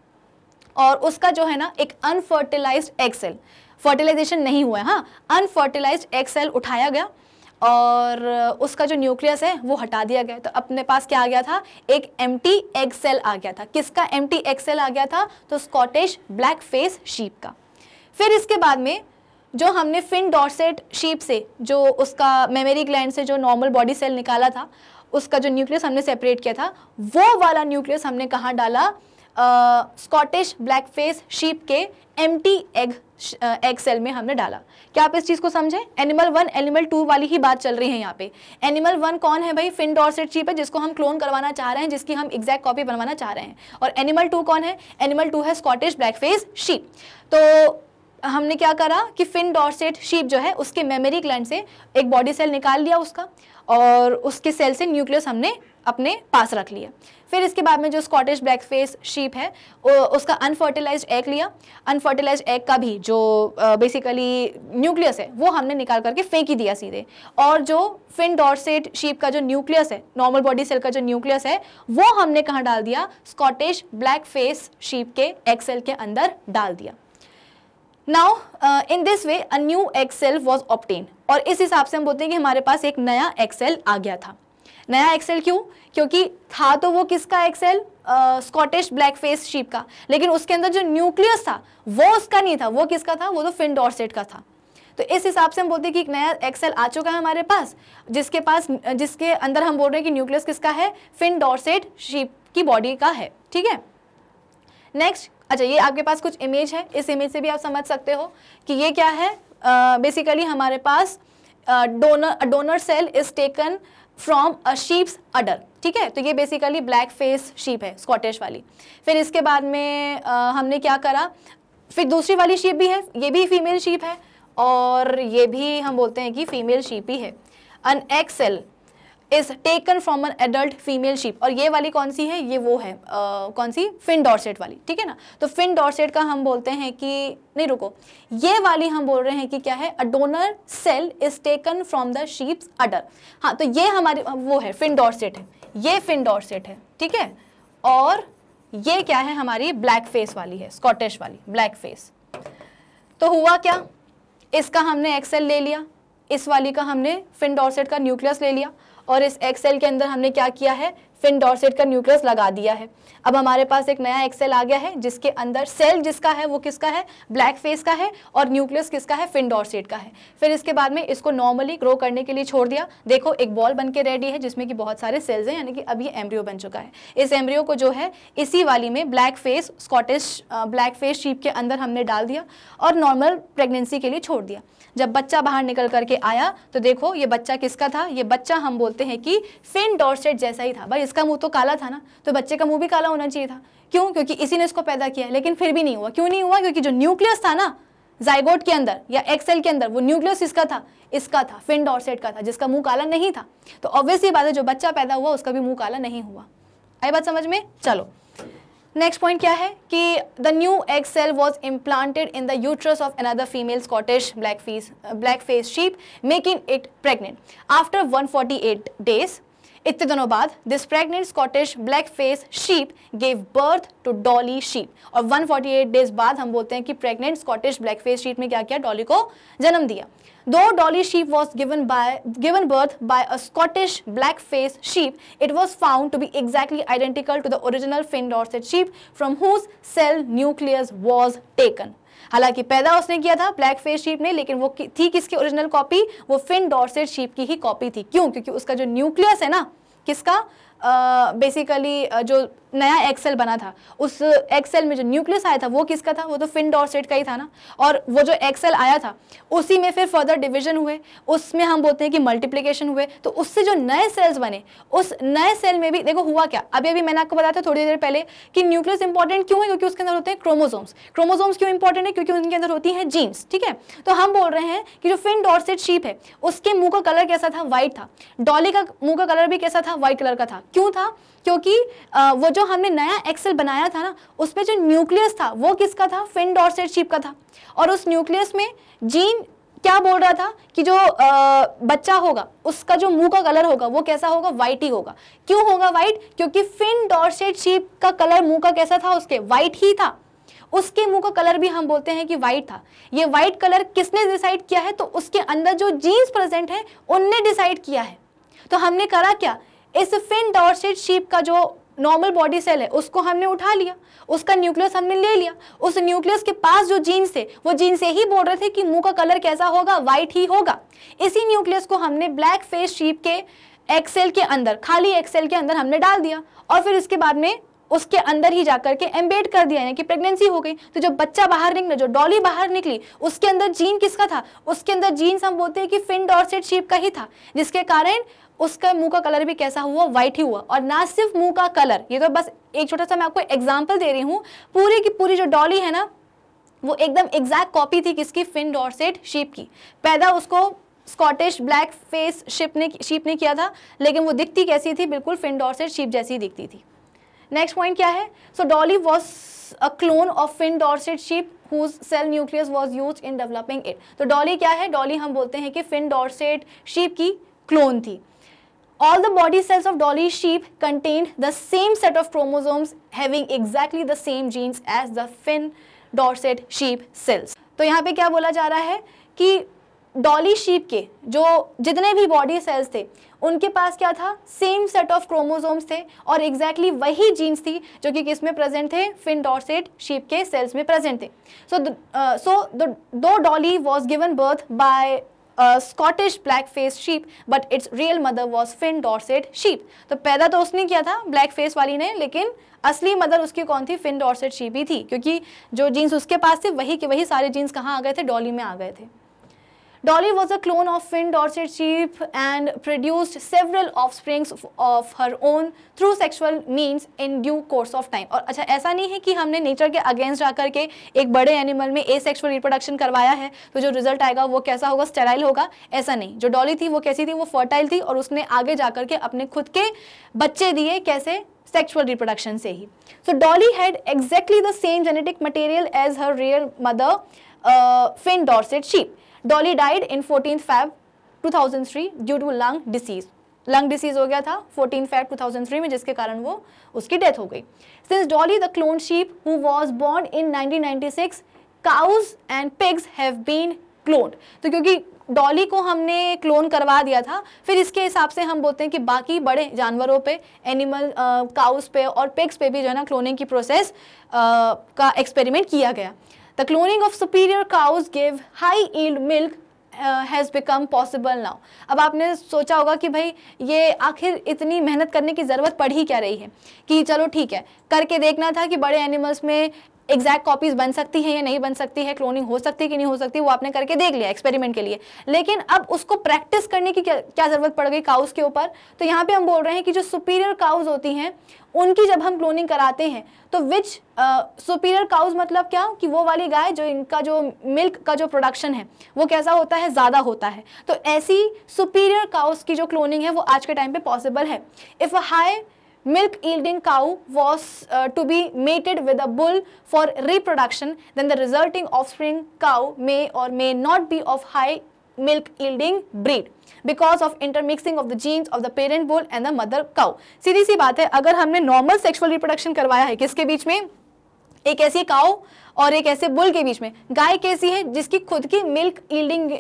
Speaker 1: और उसका जो है ना एक अनफर्टिलाइज्ड एग सेल फर्टिलाइजेशन नहीं हुआ है हाँ अनफर्टिलाइज्ड एग सेल उठाया गया और उसका जो न्यूक्लियस है वो हटा दिया गया तो अपने पास क्या आ गया था एक एम टी एग सेल आ गया था किसका एम टी एग सेल आ गया था तो स्कॉटिश ब्लैक फेस शीप का फिर इसके बाद में जो हमने फिन डॉर्सेट शीप से जो उसका मेमरी ग्लैंड से जो नॉर्मल बॉडी सेल निकाला था उसका जो न्यूक्लियस हमने सेपरेट किया था वो वाला न्यूक्लियस हमने कहाँ डाला स्कॉटिश ब्लैक फेस शीप के एम एग एक्सेल में हमने डाला क्या आप इस चीज़ को समझें एनिमल वन एनिमल टू वाली ही बात चल रही है यहाँ पे एनिमल वन कौन है भाई फिन डॉर्सेट चीप है जिसको हम क्लोन करवाना चाह रहे हैं जिसकी हम एग्जैक्ट कॉपी बनवाना चाह रहे हैं और एनिमल टू कौन है एनिमल टू है स्कॉटिश ब्लैक फेस शीप तो हमने क्या करा कि फिन डॉर्सेट शीप जो है उसके मेमोरी ग्लैंड से एक बॉडी सेल निकाल लिया उसका और उसके सेल से न्यूक्लियस हमने अपने पास रख लिया फिर इसके बाद में जो स्कॉटिश ब्लैक फेस शीप है उसका अनफर्टिलाइज एग लिया अनफर्टिलाइज एग का भी जो बेसिकली न्यूक्लियस है वो हमने निकाल करके फेंक ही दिया सीधे और जो फिन डॉर्सेट शीप का जो न्यूक्लियस है नॉर्मल बॉडी सेल का जो न्यूक्लियस है वो हमने कहाँ डाल दिया स्कॉटिश ब्लैक फेस शीप के एग सेल के अंदर डाल दिया now in this way a new egg cell was obtained और इस हिसाब से हम बोलते हैं कि हमारे पास एक नया एक्सेल आ गया था नया एक्सेल क्यों क्योंकि था तो वो किसका egg cell Scottish black face sheep का लेकिन उसके अंदर जो न्यूक्लियस था वो उसका नहीं था वो किसका था वो तो फिन डॉर्सेट का था तो इस हिसाब से हम बोलते हैं कि एक नया एक्सेल आ चुका है हमारे पास जिसके पास जिसके अंदर हम बोल रहे हैं कि न्यूक्लियस किसका है फिन डॉर्सेट शीप की बॉडी का है ठीक है नेक्स्ट अच्छा ये आपके पास कुछ इमेज है इस इमेज से भी आप समझ सकते हो कि ये क्या है बेसिकली हमारे पास donor donor cell is taken from a sheep's udder ठीक है तो ये बेसिकली ब्लैक फेस शीप है स्कॉटिश वाली फिर इसके बाद में uh, हमने क्या करा फिर दूसरी वाली शीप भी है ये भी फीमेल शीप है और ये भी हम बोलते हैं कि फीमेल शीप ही है an egg cell is taken from an adult female sheep और ये वाली कौन सी है ये वो है आ, कौन सी फिन डॉर्सेट वाली ठीक है ना तो फिन डॉर्सेट का हम बोलते हैं कि नहीं रुको ये वाली हम बोल रहे हैं कि क्या है a donor cell is taken from the sheep's udder हाँ तो ये हमारी वो है फिन डॉर्सेट है ये फिन डॉर्सेट है ठीक है और ये क्या है हमारी ब्लैक फेस वाली है स्कॉटिश वाली ब्लैक फेस तो हुआ क्या इसका हमने एक्सेल ले लिया इस वाली का हमने फिन डॉर्सेट का न्यूक्लियस ले लिया और इस एक्सेल के अंदर हमने क्या किया है फिन डॉर्सेट का न्यूक्लियस लगा दिया है अब हमारे पास एक नया एक्सेल आ गया है जिसके अंदर सेल जिसका है वो किसका है ब्लैक फेस का है और न्यूक्लियस किसका है फिन डॉर्सेट का है फिर इसके बाद में इसको नॉर्मली ग्रो करने के लिए छोड़ दिया देखो एक बॉल बन के रेडी है जिसमें कि बहुत सारे सेल्स हैं यानी कि अब ये एम्ब्रियो बन चुका है इस एम्ब्रियो को जो है इसी वाली में black face Scottish black face sheep के अंदर हमने डाल दिया और नॉर्मल प्रेगनेंसी के लिए छोड़ दिया जब बच्चा बाहर निकल करके आया तो देखो ये बच्चा किसका था ये बच्चा हम बोलते हैं कि फिन डॉर्सेट जैसा ही था भाई इसका मुंह तो काला था ना तो बच्चे का मुंह भी काला होना चाहिए था क्यों क्योंकि इसी ने इसको पैदा किया लेकिन फिर भी नहीं हुआ क्यों नहीं हुआ क्योंकि जो न्यूक्लियस था ना जाइगोट के अंदर या एक्सेल के अंदर वो न्यूक्लियस इसका था इसका था फिन डॉर्सेट का था जिसका मुंह काला नहीं था तो ऑब्वियसली बात है जो बच्चा पैदा हुआ उसका भी मुंह काला नहीं हुआ आई बात समझ में चलो नेक्स्ट पॉइंट क्या है कि the new egg cell was implanted in the uterus of another female Scottish black face black face sheep making it pregnant after 148 days इतने दिनों बाद this pregnant Scottish black face sheep gave birth to Dolly sheep और 148 days बाद हम बोलते हैं कि pregnant Scottish black face sheep ने क्या किया डॉली को जन्म दिया दो Dolly sheep was given by given birth by a Scottish black face sheep it was found to be exactly identical to the original Finn Dorset sheep from whose cell nucleus was taken हालांकि पैदा उसने किया था black face sheep ने लेकिन वो थी किसकी ओरिजिनल कॉपी वो फिन डॉर्सेट शीप की ही कॉपी थी क्यों क्योंकि उसका जो न्यूक्लियस है ना किसका बेसिकली uh, जो नया एक्सेल बना था उस एक्सेल में जो न्यूक्लियस आया था वो किसका था वो तो फिन डॉर्सेट का ही था ना और वो जो एक्सेल आया था उसी में फिर फर्दर डिविजन हुए उसमें हम बोलते हैं कि मल्टीप्लीकेशन हुए तो उससे जो नए सेल्स बने उस नए सेल में भी देखो हुआ क्या अभी अभी मैंने आपको बताया था थोड़ी देर पहले कि न्यूक्लियस इंपॉर्टेंट क्यों है क्योंकि उसके अंदर होते हैं क्रोमोजोम्स क्रोमोजोम्स क्यों इंपॉर्टेंट है क्योंकि उनके अंदर होती है जीन्स ठीक है तो हम बोल रहे हैं कि जो फिन डॉर्सेट शीप है उसके मुंह का कलर कैसा था व्हाइट था डॉली का मुंह का कलर भी कैसा था व्हाइट कलर का था क्यों था क्योंकि वो जो हमने नया एक्सेल बनाया था ना उसमें जो न्यूक्लियस था वो किसका था फिन डॉर्सेट शीप का था और उस न्यूक्लियस में जीन क्या बोल रहा था कि जो आ, बच्चा होगा उसका जो मुंह का कलर होगा वो कैसा होगा वाइट ही होगा क्यों होगा वाइट क्योंकि फिन डॉर्सेट शीप का कलर मुंह का कैसा था उसके वाइट ही था उसके मुंह का कलर भी हम बोलते हैं कि वाइट था ये वाइट कलर किसने डिसाइड किया है तो उसके अंदर जो जीन्स प्रेजेंट है उनने डिसाइड किया है तो हमने करा क्या इस फिन डॉर्सेट शीप का जो नॉर्मल बॉडी सेल है उसको हमने उठा लिया उसका न्यूक्लियस हमने ले लिया उस न्यूक्लियस के पास जो जीन्स थे वो जीन से ही बोल रहे थे कि मुंह का कलर कैसा होगा वाइट ही होगा इसी न्यूक्लियस को हमने ब्लैक फेस शीप के एक्सेल के अंदर खाली एक्सेल के अंदर हमने डाल दिया और फिर इसके बाद में उसके अंदर ही जाकर के एम्बेड कर दिया यानी कि प्रेगनेंसी हो गई तो जब बच्चा बाहर निकला जो डॉली बाहर निकली उसके अंदर जीन किसका था उसके अंदर जीन्स हम बोलते हैं कि फिन डॉर्सेट शीप का ही था जिसके कारण उसका मुंह का कलर भी कैसा हुआ व्हाइट ही हुआ और ना सिर्फ मुंह का कलर ये तो बस एक छोटा सा मैं आपको एग्जाम्पल दे रही हूँ पूरी की पूरी जो डॉली है ना वो एकदम एग्जैक्ट कॉपी थी किसकी फिन डॉर्सेट शीप की पैदा उसको स्कॉटिश ब्लैक फेस शिप ने शीप ने किया था लेकिन वो दिखती कैसी थी बिल्कुल फिन डॉर्सेट शीप जैसी दिखती थी नेक्स्ट पॉइंट क्या है so Dolly was a clone of Finn Dorset sheep whose cell nucleus was used in developing it तो डॉली क्या है डॉली हम बोलते हैं कि फिन डॉर्सेट शीप की क्लोन थी all the body cells of Dolly sheep contained the same set of chromosomes having exactly the same genes as the fin dorset sheep cells. to yahan pe kya bola ja raha hai ki dolly sheep ke jo jitne bhi body cells the उनके पास क्या था same set of chromosomes थे और exactly exactly वही jeans थी जो कि किस में प्रेजेंट थे फिन डॉर्सेट शीप के सेल्स में प्रेजेंट थे सो सो दो Dolly was given birth by a Scottish black face sheep but its real mother was Finn Dorset sheep तो पैदा तो उसने किया था ब्लैक फेस वाली ने, लेकिन असली मदर उसकी कौन थी फिन डॉर्सेट शीप ही थी क्योंकि जो जीन्स उसके पास थे वही के वही सारे जीन्स कहाँ आ गए थे डॉली में आ गए थे Dolly was a clone of Finn Dorset Sheep and produced several offsprings of her own through sexual means in due course of time. और अच्छा ऐसा नहीं है कि हमने नेचर के अगेंस्ट जाकर के एक बड़े एनिमल में ए सेक्सुअल रिप्रोडक्शन करवाया है तो जो रिजल्ट आएगा वो कैसा होगा स्टेराइल होगा ऐसा नहीं जो डॉली थी वो कैसी थी वो फर्टाइल थी और उसने आगे जाकर के अपने खुद के बच्चे दिए कैसे सेक्सुअल रिप्रोडक्शन से ही so Dolly had exactly the same genetic material as her real mother Finn Dorset sheep Dolly died in fourteen thousand 2003 due to lung disease lung disease हो गया था टू थाउजेंड 2003 में जिसके कारण वो उसकी डेथ हो गई since Dolly the clone sheep who was born in 1996 cows and pigs have been cloned तो क्योंकि डॉली को हमने क्लोन करवा दिया था फिर इसके हिसाब से हम बोलते हैं कि बाकी बड़े जानवरों पे एनिमल काउस पे और पिग्स पे भी जो है ना क्लोनिंग की प्रोसेस आ, का एक्सपेरिमेंट किया गया The cloning of superior cows give high yield milk has become possible now अब आपने सोचा होगा कि भाई ये आखिर इतनी मेहनत करने की ज़रूरत पड़ ही क्या रही है कि चलो ठीक है करके देखना था कि बड़े एनिमल्स में एग्जैक्ट कॉपीज बन सकती है या नहीं बन सकती है क्लोनिंग हो सकती है कि नहीं हो सकती वो आपने करके देख लिया एक्सपेरिमेंट के लिए लेकिन अब उसको प्रैक्टिस करने की क्या, क्या जरूरत पड़ गई काउस के ऊपर तो यहाँ पे हम बोल रहे हैं कि जो सुपीरियर काउज होती हैं उनकी जब हम क्लोनिंग कराते हैं तो विच सुपीरियर काउज मतलब क्या कि वो वाली गाय जो इनका जो मिल्क का जो प्रोडक्शन है वो कैसा होता है ज़्यादा होता है तो ऐसी सुपीरियर काउज की जो क्लोनिंग है वो आज के टाइम पे पॉसिबल है if a high milk yielding cow was uh, to be mated with a bull for reproduction, then the resulting offspring cow may or may not be of high milk yielding breed because of intermixing of the genes of the parent bull and the mother cow. सीधी सी बात है normal sexual reproduction करवाया है किसके एक ऐसी काओ और एक ऐसे बुल के बीच में गाय कैसी है जिसकी खुद की मिल्क ईल्डिंग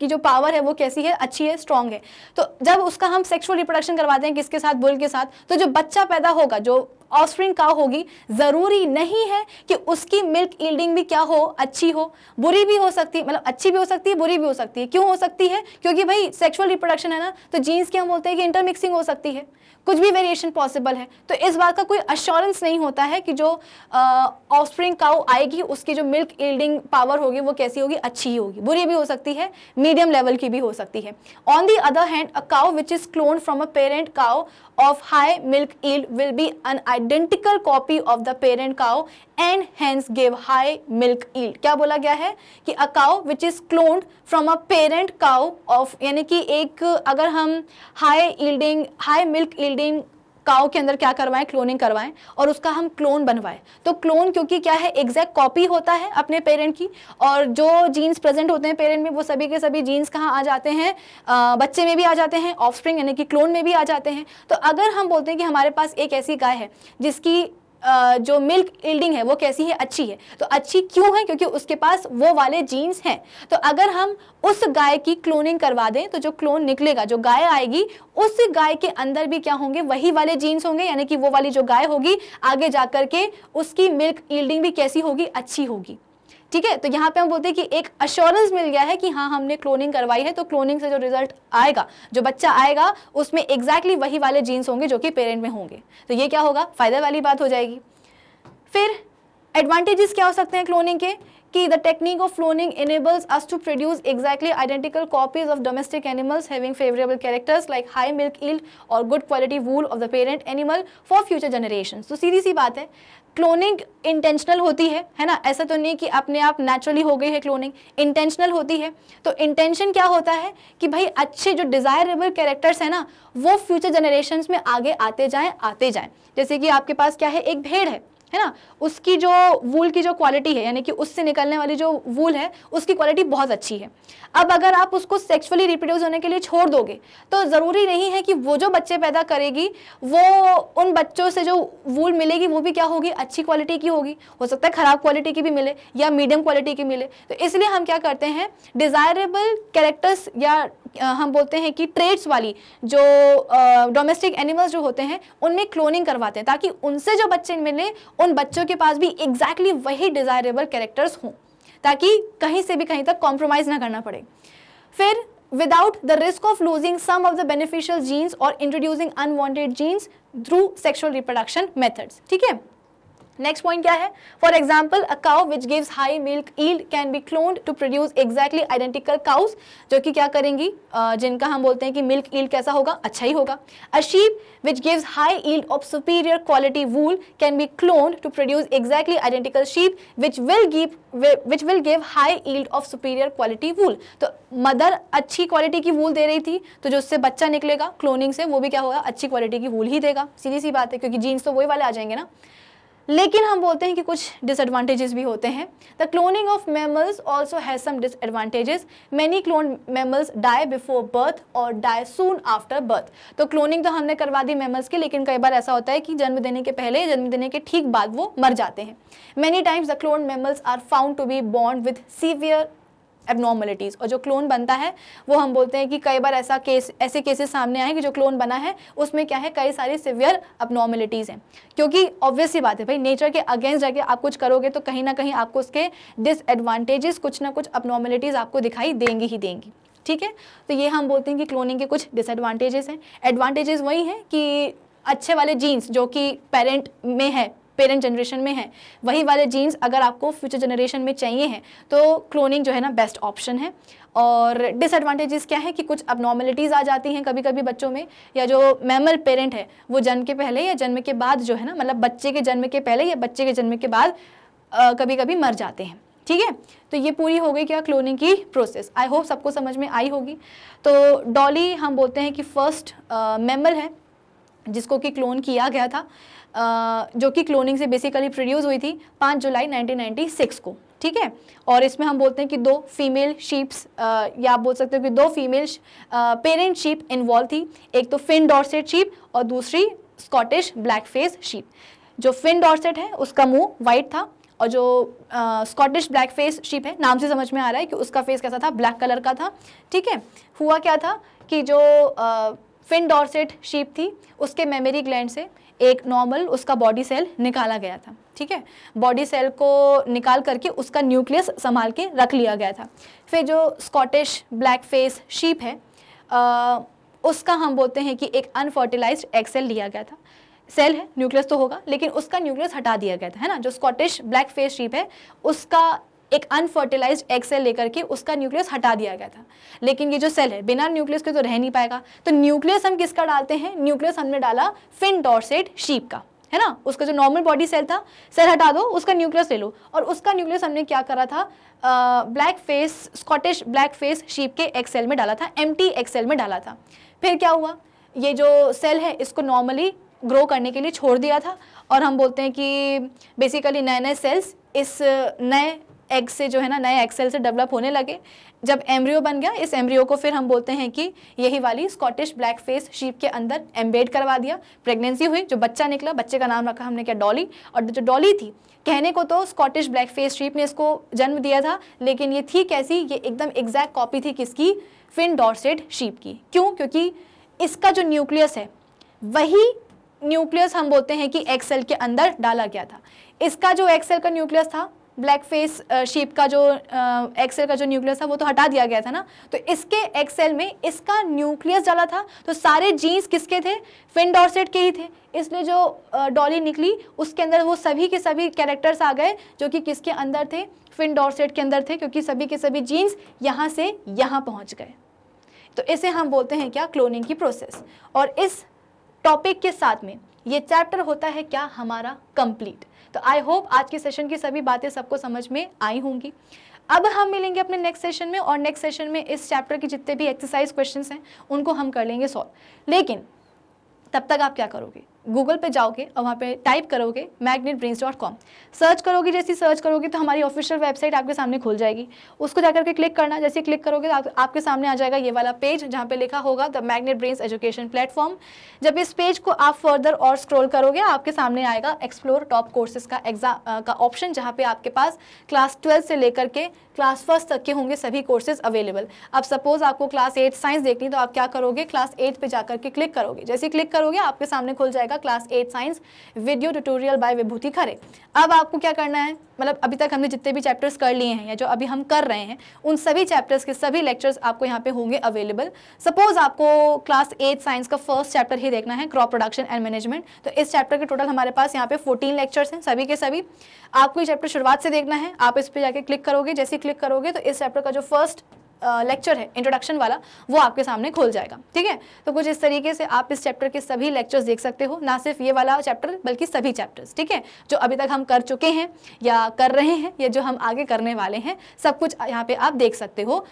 Speaker 1: की जो पावर है वो कैसी है अच्छी है स्ट्रांग है तो जब उसका हम सेक्सुअल रिप्रोडक्शन करवाते हैं किसके साथ बुल के साथ तो जो बच्चा पैदा होगा जो ऑफस्प्रिंग का होगी ज़रूरी नहीं है कि उसकी मिल्क ईल्डिंग भी क्या हो अच्छी हो बुरी भी हो सकती है मतलब अच्छी भी हो सकती है बुरी भी हो सकती है क्यों हो सकती है क्योंकि भाई सेक्सुअल रिप्रोडक्शन है ना तो जीन्स क्या हम बोलते हैं कि इंटरमिक्सिंग हो सकती है कुछ भी वेरिएशन पॉसिबल है तो इस बात का कोई अश्योरेंस नहीं होता है कि जो ऑफस्प्रिंग काउ आएगी उसकी जो मिल्क ईल्डिंग पावर होगी वो कैसी होगी अच्छी ही होगी बुरी भी हो सकती है मीडियम लेवल की भी हो सकती है on the other hand a cow which is clone from a parent cow of high milk yield will be an identical copy of the parent cow and hence give high milk yield kya bola gaya hai ki a cow which is cloned from a parent cow of yani ki ek agar hum high yielding high milk yielding cow के अंदर क्या करवाएं cloning करवाएं और उसका हम clone बनवाएं तो क्लोन क्योंकि क्या है एग्जैक्ट कॉपी होता है अपने पेरेंट की और जो जीन्स प्रेजेंट होते हैं पेरेंट में वो सभी के सभी जीन्स कहाँ आ जाते हैं बच्चे में भी आ जाते हैं ऑफ यानी कि क्लोन में भी आ जाते हैं तो अगर हम बोलते हैं कि हमारे पास एक ऐसी गाय है जिसकी जो मिल्क इल्डिंग है वो कैसी है अच्छी है तो अच्छी क्यों है क्योंकि उसके पास वो वाले जीन्स हैं तो अगर हम उस गाय की क्लोनिंग करवा दें तो जो क्लोन निकलेगा जो गाय आएगी उस गाय के अंदर भी क्या होंगे वही वाले जीन्स होंगे यानी कि वो वाली जो गाय होगी आगे जाकर के उसकी मिल्क ईल्डिंग भी कैसी होगी अच्छी होगी ठीक है तो यहाँ पे हम बोलते हैं कि एक अश्योरेंस मिल गया है कि हाँ हमने क्लोनिंग करवाई है तो क्लोनिंग से जो रिजल्ट आएगा जो बच्चा आएगा उसमें एग्जैक्टली वही वाले जीन्स होंगे जो कि पेरेंट में होंगे तो ये क्या होगा फायदा वाली बात हो जाएगी फिर एडवांटेजेस क्या हो सकते हैं क्लोनिंग के कि the technique of cloning enables us to produce exactly identical copies of domestic animals having favourable characters like high milk yield और good quality wool of the parent animal for future generation तो सीधी सी बात है cloning intentional होती है है ना ऐसा तो नहीं कि अपने आप नेचुरली हो गई है क्लोनिंग इंटेंशनल होती है तो इंटेंशन क्या होता है कि भाई अच्छे जो डिज़ायरेबल कैरेक्टर्स हैं ना वो फ्यूचर जनरेशन में आगे आते जाए आते जाए जैसे कि आपके पास क्या है एक भेड़ है है ना उसकी जो वूल की जो क्वालिटी है यानी कि उससे निकलने वाली जो वूल है उसकी क्वालिटी बहुत अच्छी है अब अगर आप उसको सेक्सुअली रिप्रोड्यूस होने के लिए छोड़ दोगे तो ज़रूरी नहीं है कि वो जो बच्चे पैदा करेगी वो उन बच्चों से जो वूल मिलेगी वो भी क्या होगी अच्छी क्वालिटी की होगी हो सकता है ख़राब क्वालिटी की भी मिले या मीडियम क्वालिटी की मिले तो इसलिए हम क्या करते हैं डिज़ायरेबल कैरेक्टर्स या हम बोलते हैं कि ट्रेड्स वाली जो डोमेस्टिक एनिमल्स जो होते हैं उनमें क्लोनिंग करवाते हैं ताकि उनसे जो बच्चे मिले उन बच्चों के पास भी एग्जैक्टली exactly वही डिजायरेबल कैरेक्टर्स हों ताकि कहीं से भी कहीं तक कॉम्प्रोमाइज ना करना पड़े फिर without the risk of losing some of the beneficial genes और introducing unwanted genes through sexual reproduction methods ठीक है नेक्स्ट पॉइंट क्या है for example a cow which gives high milk yield can be cloned to produce exactly identical cows जो कि क्या करेंगी जिनका हम बोलते हैं कि मिल्क ईल्ड कैसा होगा अच्छा ही होगा a sheep which gives high yield of superior quality wool can be cloned to produce exactly identical sheep which will give which will give high yield of superior quality wool तो mother अच्छी quality की वूल दे रही थी तो जो उससे बच्चा निकलेगा क्लोनिंग से वो भी क्या होगा अच्छी क्वालिटी की वूल ही देगा सीधी सी बात है क्योंकि जीन्स तो वही वाले आ जाएंगे ना लेकिन हम बोलते हैं कि कुछ डिसएडवांटेजेस भी होते हैं the cloning of mammals also has some disadvantages many clone mammals die before birth और डाई सून आफ्टर बर्थ तो क्लोनिंग तो हमने करवा दी मेमल्स की लेकिन कई बार ऐसा होता है कि जन्म देने के पहले जन्म देने के ठीक बाद वो मर जाते हैं many times the clone mammals are found to be बॉन्ड विथ सीवियर एबनॉर्मलिटीज़ और जो क्लोन बनता है वो हम बोलते हैं कि कई बार ऐसा केस ऐसे केसेस सामने आए कि जो क्लोन बना है उसमें क्या है कई सारी सिवियर अपनॉर्मेलिटीज़ हैं क्योंकि ऑब्वियस ही बात है भाई नेचर के अगेंस्ट जाके आप कुछ करोगे तो कहीं ना कहीं आपको उसके डिसएडवांटेजेस कुछ ना कुछ अपनॉर्मेलिटीज़ आपको दिखाई देंगी ही देंगी ठीक है तो ये हम बोलते हैं कि क्लोनिंग के कुछ डिसएडवांटेजेस हैं एडवांटेजेस वही हैं कि अच्छे वाले जीन्स जो कि पेरेंट में है पेरेंट जनरेशन में है वही वाले जीन्स अगर आपको फ्यूचर जनरेशन में चाहिए हैं तो क्लोनिंग जो है ना बेस्ट ऑप्शन है और डिसएडवांटेजेस क्या है कि कुछ नॉर्मेलिटीज़ आ जाती हैं कभी कभी बच्चों में या जो मैमल पेरेंट है वो जन्म के पहले या जन्म के बाद जो है ना मतलब बच्चे के जन्म के पहले या बच्चे के जन्म के बाद आ, कभी कभी मर जाते हैं ठीक है तो ये पूरी हो गई क्या क्लोनिंग की प्रोसेस आई होप सबको समझ में आई होगी तो डॉली हम बोलते हैं कि फर्स्ट मेमल है जिसको कि क्लोन किया गया था जो कि क्लोनिंग से बेसिकली प्रोड्यूस हुई थी पाँच जुलाई 1996 को ठीक है और इसमें हम बोलते हैं कि दो फीमेल शीप्स या आप बोल सकते हो कि दो फीमेल पेरेंट शीप इन्वॉल्व थी एक तो फिन डॉर्सेट शीप और दूसरी स्कॉटिश ब्लैक फेस शीप जो फिन डॉर्सेट है उसका मुंह वाइट था और जो स्कॉटिश ब्लैक फेस शीप है नाम से समझ में आ रहा है कि उसका फेस कैसा था ब्लैक कलर का था ठीक है हुआ क्या था कि जो फिन डॉर्सेट शीप थी उसके मेमोरी ग्लैंड से एक नॉर्मल उसका बॉडी सेल निकाला गया था ठीक है बॉडी सेल को निकाल करके उसका न्यूक्लियस संभाल के रख लिया गया था फिर जो स्कॉटिश ब्लैक फेस शीप है आ, उसका हम बोलते हैं कि एक अनफर्टिलाइज एग सेल लिया गया था सेल है न्यूक्लियस तो होगा लेकिन उसका न्यूक्लियस हटा दिया गया था है ना जो स्कॉटिश ब्लैक फेस शीप है उसका एक अनफर्टिलाइज एग सेल लेकर के उसका न्यूक्लियस हटा दिया गया था लेकिन ये जो सेल है बिना न्यूक्लियस के तो रह नहीं पाएगा तो न्यूक्लियस हम किसका डालते हैं न्यूक्लियस हमने डाला फिन डॉर्सेट शीप का है ना उसका जो नॉर्मल बॉडी सेल था सेल हटा दो उसका न्यूक्लियस ले लो और उसका न्यूक्लियस हमने क्या करा था black face Scottish black face sheep के एक सेल में डाला था एम टी एक्सेल में डाला था फिर क्या हुआ ये जो सेल है इसको नॉर्मली ग्रो करने के लिए छोड़ दिया था और हम बोलते हैं कि बेसिकली नए नए सेल्स इस नए एग से जो है ना नए एक्सेल से डेवलप होने लगे जब एम्ब्रियो बन गया इस एम्ब्रियो को फिर हम बोलते हैं कि यही वाली स्कॉटिश ब्लैक फेस शीप के अंदर एम्बेड करवा दिया प्रेगनेंसी हुई जो बच्चा निकला बच्चे का नाम रखा हमने क्या डॉली और जो डॉली थी कहने को तो स्कॉटिश ब्लैक फेस शीप ने इसको जन्म दिया था लेकिन ये थी कैसी ये एकदम एग्जैक्ट कॉपी थी किसकी फिन डॉर्सेड शीप की क्यों क्योंकि इसका जो न्यूक्लियस है वही न्यूक्लियस हम बोलते हैं कि एक्सेल के अंदर डाला गया था इसका जो एक्सेल का न्यूक्लियस था ब्लैक फेस शेप का जो एक्सेल uh, का जो न्यूक्लियस था वो तो हटा दिया गया था ना तो इसके एक्सेल में इसका न्यूक्लियस डाला था तो सारे जीन्स किसके थे फिन डॉर्सेट के ही थे इसलिए जो डॉली uh, निकली उसके अंदर वो सभी के सभी कैरेक्टर्स आ गए जो कि किसके अंदर थे फिन डॉर्सेट के अंदर थे क्योंकि सभी के सभी जीन्स यहाँ से यहाँ पहुँच गए तो इसे हम बोलते हैं क्या क्लोनिंग की प्रोसेस और इस टॉपिक के साथ में ये चैप्टर होता है क्या हमारा कंप्लीट तो आई होप आज के सेशन की सभी बातें सबको समझ में आई होंगी अब हम मिलेंगे अपने नेक्स्ट सेशन में और नेक्स्ट सेशन में इस चैप्टर के जितने भी एक्सरसाइज क्वेश्चन हैं उनको हम कर लेंगे सॉल्व लेकिन तब तक आप क्या करोगे गूगल पे जाओगे और वहाँ पे टाइप करोगे Magnet Brains dot com search करोगे जैसे सर्च करोगे तो हमारी ऑफिशियल वेबसाइट आपके सामने खुल जाएगी उसको जाकर के क्लिक करना जैसे क्लिक करोगे तो आप, आपके सामने आ जाएगा ये वाला पेज जहाँ पे लिखा होगा the Magnet Brains education platform जब इस पेज को आप फर्दर और स्क्रोल करोगे आपके सामने आएगा एक्सप्लोर टॉप कोर्सेज का एग्जाम का ऑप्शन जहाँ पे आपके पास क्लास ट्वेल्थ से लेकर के क्लास फर्स्ट तक के होंगे सभी कोर्सेज अवेलेबल अब सपोज आपको क्लास एट साइंस देखनी तो आप क्या करोगे क्लास एट पे जाकर के क्लिक करोगे जैसे क्लिक करोगे आपके सामने खुल जाएगा class eight science video tutorial by Vibhuti Khare अब आपको क्या करना है मतलब अभी तक हमने जितने भी चैप्टर्स कर लिए हैं या जो अभी हम कर रहे हैं उन सभी चैप्टर्स के सभी लेक्चर्स आपको यहाँ पे होंगे अवेलेबल सपोज आपको क्लास एट साइंस का फर्स्ट चैप्टर ही देखना है क्रॉप प्रोडक्शन एंड मैनेजमेंट तो इस चैप्टर के टोटल हमारे पास यहाँ पे फोर्टीन लेक्चर्स हैं सभी के सभी आपको ये चैप्टर शुरुआत से देखना है आप इस पर जाके क्लिक करोगे जैसे क्लिक करोगे तो इस चैप्टर का जो फर्स्ट लेक्चर uh, है इंट्रोडक्शन वाला वो आपके सामने खोल जाएगा ठीक है तो कुछ इस तरीके से आप इस चैप्टर के सभी लेक्चर्स देख सकते हो ना सिर्फ ये वाला चैप्टर बल्कि सभी चैप्टर्स ठीक है जो अभी तक हम कर चुके हैं या कर रहे हैं या जो हम आगे करने वाले हैं सब कुछ यहाँ पे आप देख सकते हो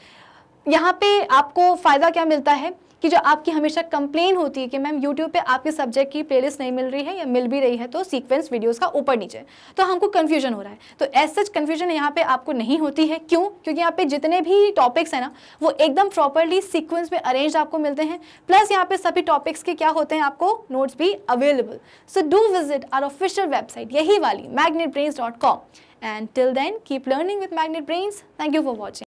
Speaker 1: यहाँ पे आपको फ़ायदा क्या मिलता है कि जो आपकी हमेशा कंप्लेन होती है कि मैम यूट्यूब पे आपके सब्जेक्ट की प्लेलिस्ट नहीं मिल रही है या मिल भी रही है तो सीक्वेंस वीडियोज़ का ऊपर नीचे तो हमको कन्फ्यूजन हो रहा है तो एज सच कन्फ्यूजन यहाँ पे आपको नहीं होती है क्यों क्योंकि यहाँ पे जितने भी टॉपिक्स हैं ना वो एकदम प्रॉपरली सीक्वेंस में अरेंज आपको मिलते हैं प्लस यहाँ पे सभी टॉपिक्स के क्या होते हैं आपको नोट्स भी available so do visit our official website यही वाली com and till then keep learning with Magnet Brains thank you for watching